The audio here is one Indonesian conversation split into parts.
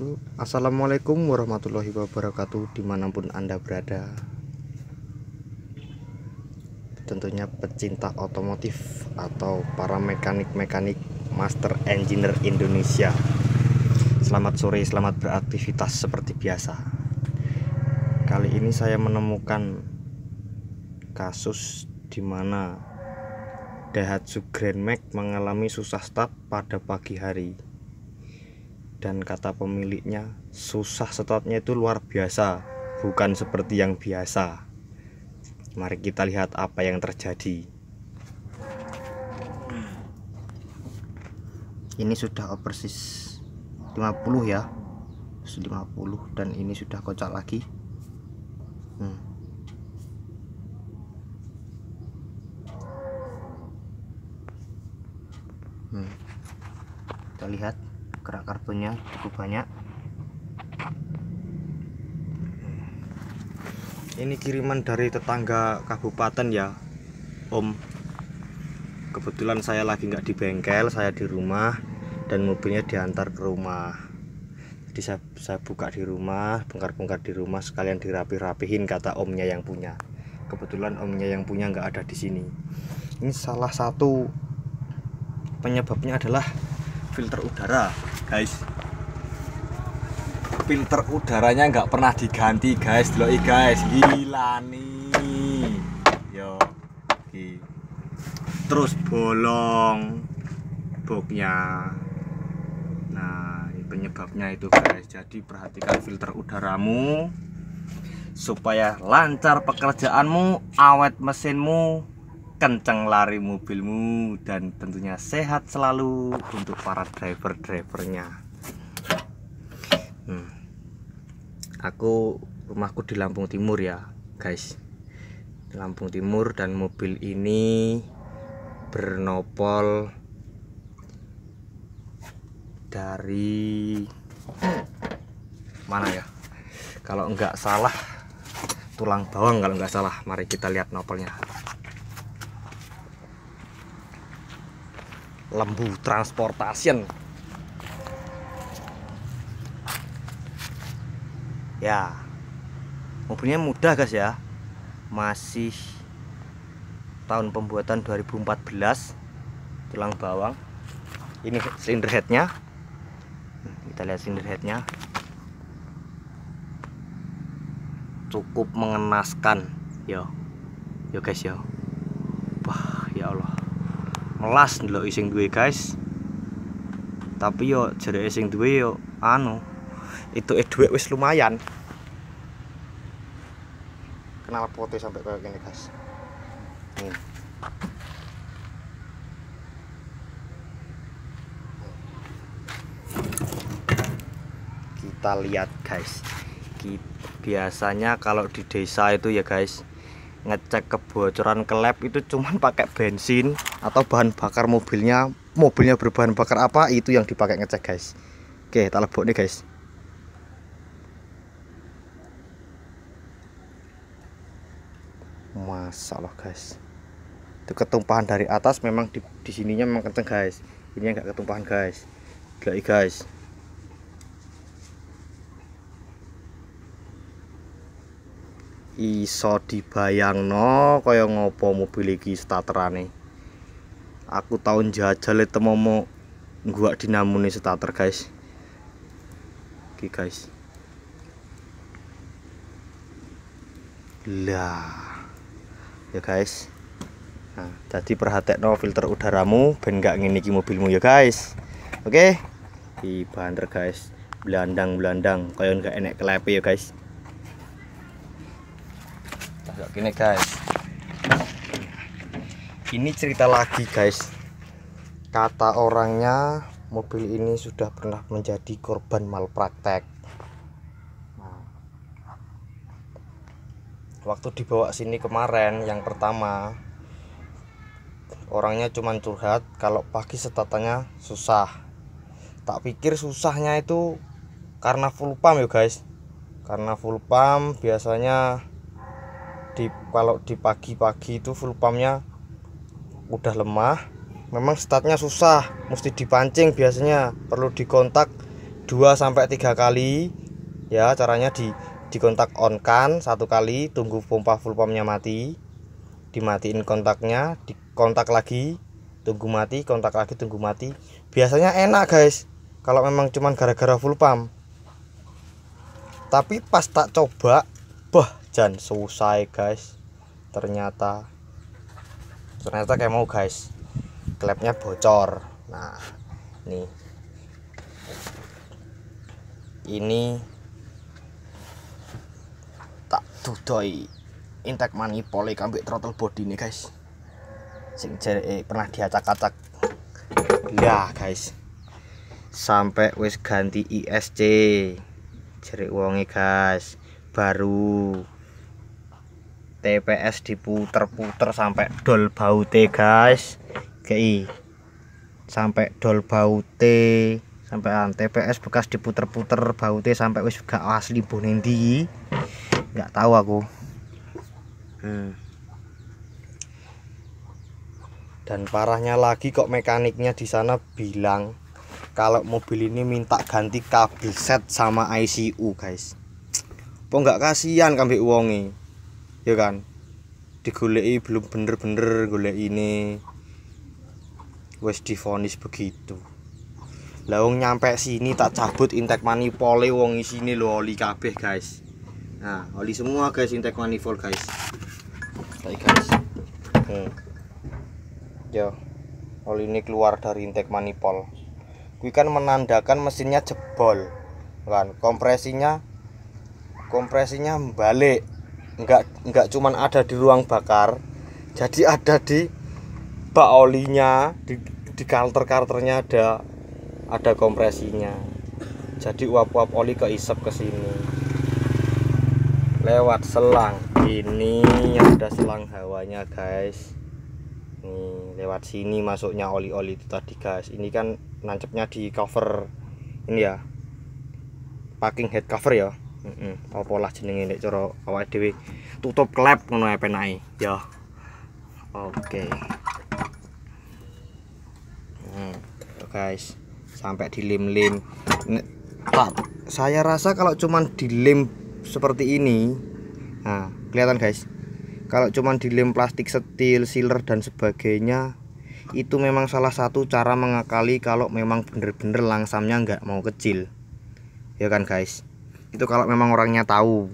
wabarakatuh Assalamualaikum warahmatullahi wabarakatuh Dimanapun anda berada Tentunya pecinta otomotif Atau para mekanik-mekanik Master Engineer Indonesia Selamat sore, selamat beraktivitas seperti biasa Kali ini saya menemukan Kasus dimana Daihatsu Grand Max mengalami susah start pada pagi hari dan kata pemiliknya susah setotnya itu luar biasa bukan seperti yang biasa mari kita lihat apa yang terjadi ini sudah oversis 50 ya 50 dan ini sudah kocak lagi hmm. daunnya cukup banyak ini kiriman dari tetangga kabupaten ya om kebetulan saya lagi nggak di bengkel saya di rumah dan mobilnya diantar ke rumah jadi saya, saya buka di rumah bongkar-bongkar di rumah sekalian dirapi-rapihin kata omnya yang punya kebetulan omnya yang punya nggak ada di sini ini salah satu penyebabnya adalah filter udara guys filter udaranya nggak pernah diganti guys loh guys gila nih yo okay. terus bolong boknya nah penyebabnya itu guys jadi perhatikan filter udaramu supaya lancar pekerjaanmu awet mesinmu kenceng lari mobilmu dan tentunya sehat selalu untuk para driver-drivernya. Hmm. Aku rumahku di Lampung Timur ya, guys. Lampung Timur dan mobil ini bernopol dari mana ya? Kalau enggak salah tulang bawang kalau enggak salah. Mari kita lihat nopolnya. lembu transportation ya mobilnya mudah guys ya masih tahun pembuatan 2014 tulang bawang ini silinder headnya hmm, kita lihat silinder headnya cukup mengenaskan yo yo guys yo melas ndelok iseng duwe guys tapi yo jadi sing duwe yo anu itu eh duit wis lumayan kenal putih sampai kayak gini guys nih kita lihat guys biasanya kalau di desa itu ya guys ngecek kebocoran ke lab itu cuman pakai bensin atau bahan bakar mobilnya mobilnya berbahan bakar apa itu yang dipakai ngecek guys oke tak lebok nih guys Masalah guys itu ketumpahan dari atas memang di, di sininya memang kenceng guys ini enggak ketumpahan guys gila guys iso dibayang no kaya ngopo mobil iki starterane aku tahun jajal mau gua dinamuni starter guys oke guys lah ya guys nah jadi no filter udaramu ben gak ngene mobilmu ya guys oke okay? di banter guys belandang-belandang kalian gak enek kelepe ya guys gak gini guys ini cerita lagi guys kata orangnya mobil ini sudah pernah menjadi korban malpraktek nah. waktu dibawa sini kemarin yang pertama orangnya cuma curhat kalau pagi setatanya susah tak pikir susahnya itu karena full pump ya guys karena full pump biasanya di kalau di pagi-pagi itu full pumpnya udah lemah memang startnya susah mesti dipancing biasanya perlu dikontak 2 sampai 3 kali ya caranya di dikontak on kan satu kali tunggu pompa full pumpnya mati dimatiin kontaknya dikontak lagi tunggu mati kontak lagi tunggu mati biasanya enak guys kalau memang cuman gara-gara full pump tapi pas tak coba bah jan selesai e, guys ternyata ternyata kayak mau guys klepnya bocor nah ini, ini tak dudoi intake manifold kambik throttle body nih guys sing eh, pernah diacak-acak ya guys sampai wis ganti ISC jerik uangnya guys baru TPS diputer-puter sampai dol baute guys KI sampai dol baute sampai TPS bekas diputer-puter baute sampai wis gak asli bu nindi, nggak tahu aku hmm. dan parahnya lagi kok mekaniknya di sana bilang kalau mobil ini minta ganti kabel set sama ICU guys po nggak kasihan kami wonge ya kan digoleki belum bener-bener golek ini wes difonis begitu lah nyampe sini tak cabut intek manifold wong sini lho oli kabeh guys nah oli semua guys intek manifold guys baik guys hmm. yo oli ini keluar dari intake manifold kuwi kan menandakan mesinnya jebol kan kompresinya kompresinya balik enggak enggak cuman ada di ruang bakar jadi ada di bak olinya di, di kalter karternya ada ada kompresinya jadi uap-uap oli keisep ke sini lewat selang ini ada selang hawanya guys nih lewat sini masuknya oli-oli itu tadi guys ini kan nancepnya di cover ini ya packing head cover ya Heeh. Apa lah jenenge nek cara awake dhewe tutup klep ngono ae penake. Ya. Oke. Okay. Hmm, guys. Sampai dilem-lem. Tak saya rasa kalau cuman dilem seperti ini. Nah, kelihatan guys. Kalau cuman dilem plastik setil, sealer dan sebagainya itu memang salah satu cara mengakali kalau memang bener-bener langsamnya nggak mau kecil ya kan guys itu kalau memang orangnya tahu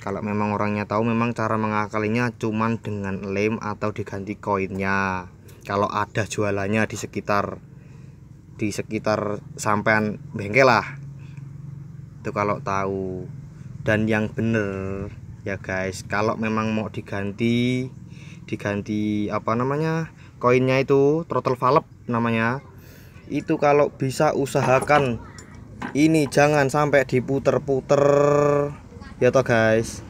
kalau memang orangnya tahu memang cara mengakalinya cuman dengan lem atau diganti koinnya kalau ada jualannya di sekitar di sekitar sampean bengkel lah itu kalau tahu dan yang bener ya guys kalau memang mau diganti diganti apa namanya koinnya itu throttle valve namanya itu kalau bisa usahakan ini jangan sampai diputer-puter ya toh guys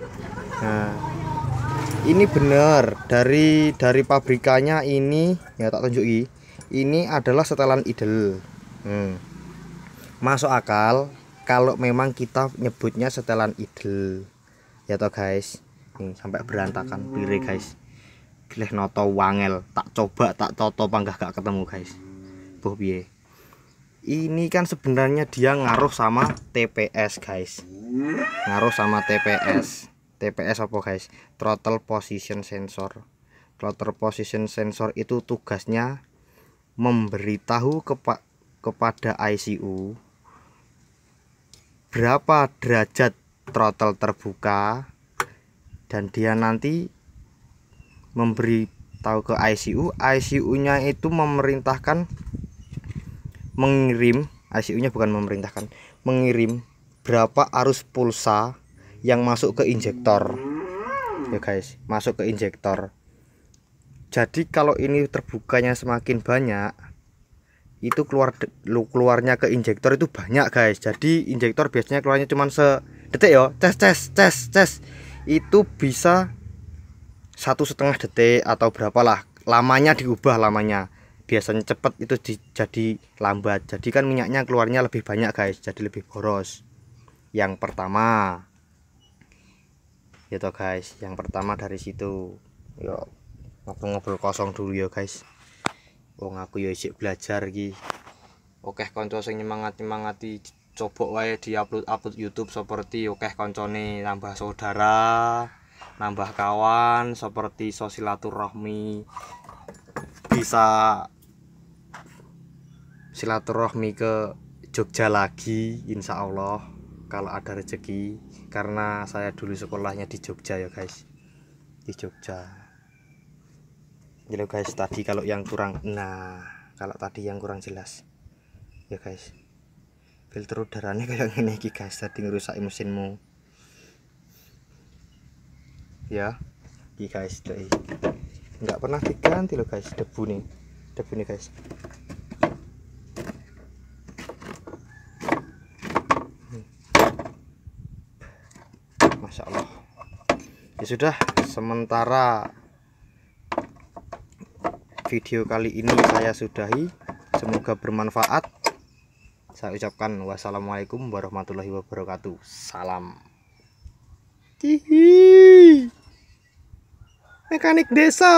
nah ini benar dari dari pabrikannya ini ya tak tunjuki ini adalah setelan idel hmm. masuk akal kalau memang kita nyebutnya setelan idel ya toh guys ini hmm, sampai berantakan pilih guys pilih noto wangel tak coba tak toto panggah gak ketemu guys buh biye ini kan sebenarnya dia ngaruh sama TPS guys ngaruh sama TPS TPS apa guys throttle position sensor throttle position sensor itu tugasnya memberitahu kepa kepada ICU berapa derajat throttle terbuka dan dia nanti memberitahu ke ICU ICU nya itu memerintahkan mengirim ICU-nya bukan memerintahkan mengirim berapa arus pulsa yang masuk ke injektor ya guys masuk ke injektor jadi kalau ini terbukanya semakin banyak itu keluar keluarnya ke injektor itu banyak guys jadi injektor biasanya keluarnya cuma sedetik ya tes tes tes tes itu bisa satu setengah detik atau berapa lah lamanya diubah lamanya biasanya cepat itu jadi lambat jadi kan minyaknya keluarnya lebih banyak guys jadi lebih boros yang pertama ya gitu, toh guys yang pertama dari situ yo ngobrol-ngobrol kosong dulu ya guys wong aku yo isik belajar lagi oke konco sing nyemangat nyemangati coba wae di upload upload YouTube seperti oke nih nambah saudara nambah kawan seperti sosilaturahmi bisa silaturahmi ke Jogja lagi insya Allah kalau ada rezeki karena saya dulu sekolahnya di Jogja ya guys di Jogja jadi guys tadi kalau yang kurang nah kalau tadi yang kurang jelas ya guys filter udaranya kayak gini guys tadi ngerusak mesinmu ya guys, guys, nggak pernah diganti loh guys debu nih debu nih guys hmm. Masya Allah ya sudah sementara video kali ini saya sudahi semoga bermanfaat saya ucapkan wassalamualaikum warahmatullahi wabarakatuh salam Hihi mekanik desa